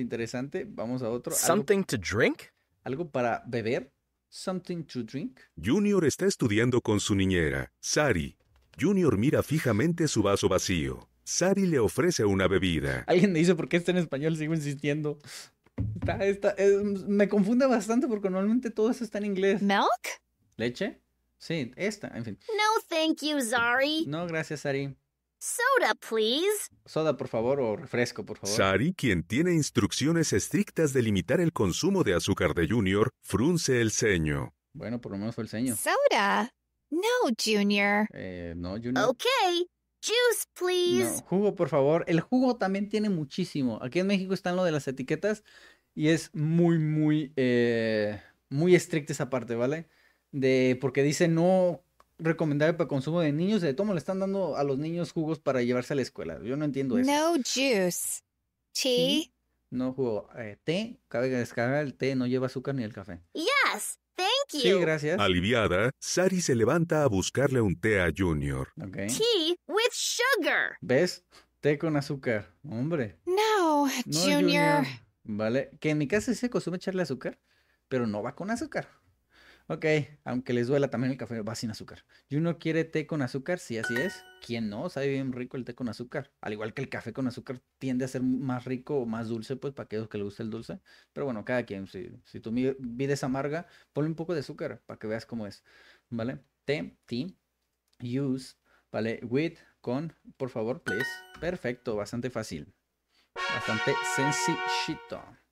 interesante. Vamos a otro. Something to drink. Algo para beber. Something to drink. Junior está estudiando con su niñera, Sari. Junior mira fijamente su vaso vacío. Sari le ofrece una bebida. Alguien me dice por qué está en español, sigo insistiendo. Eh, me confunde bastante porque normalmente todo eso está en inglés. ¿Milk? ¿Leche? Sí, esta, en fin. No, thank you, Sari. No, gracias, Sari. Soda, please. Soda, por favor, o refresco, por favor. Sari, quien tiene instrucciones estrictas de limitar el consumo de azúcar de Junior, frunce el ceño. Bueno, por lo menos fue el ceño. Soda. No, Junior. Eh, no, Junior. Ok. Juice, please. No, jugo, por favor. El jugo también tiene muchísimo. Aquí en México están lo de las etiquetas y es muy, muy, eh, muy estricta esa parte, ¿vale? De, porque dice no recomendable para consumo de niños. De tomo le están dando a los niños jugos para llevarse a la escuela. Yo no entiendo eso. No juice. Tea. No jugo. Eh, té. Cabe descargar el té. No lleva azúcar ni el café. Yes. Thank you. Sí, gracias. Aliviada, Sari se levanta a buscarle un té a Junior. Okay. Tea with sugar. ¿Ves? Té con azúcar. Hombre. No, junior. Vale. Que en mi casa sí se consume echarle azúcar, pero no va con azúcar. Ok, aunque les duela también el café va sin azúcar. Y uno quiere té con azúcar, Si así es. ¿Quién no? Sabe bien rico el té con azúcar. Al igual que el café con azúcar tiende a ser más rico o más dulce, pues para aquellos que les gusta el dulce. Pero bueno, cada quien, si, tu vida es amarga, ponle un poco de azúcar para que veas cómo es. ¿Vale? Té, tea, use, ¿vale? With, con, por favor, please. Perfecto, bastante fácil. Bastante sencillito.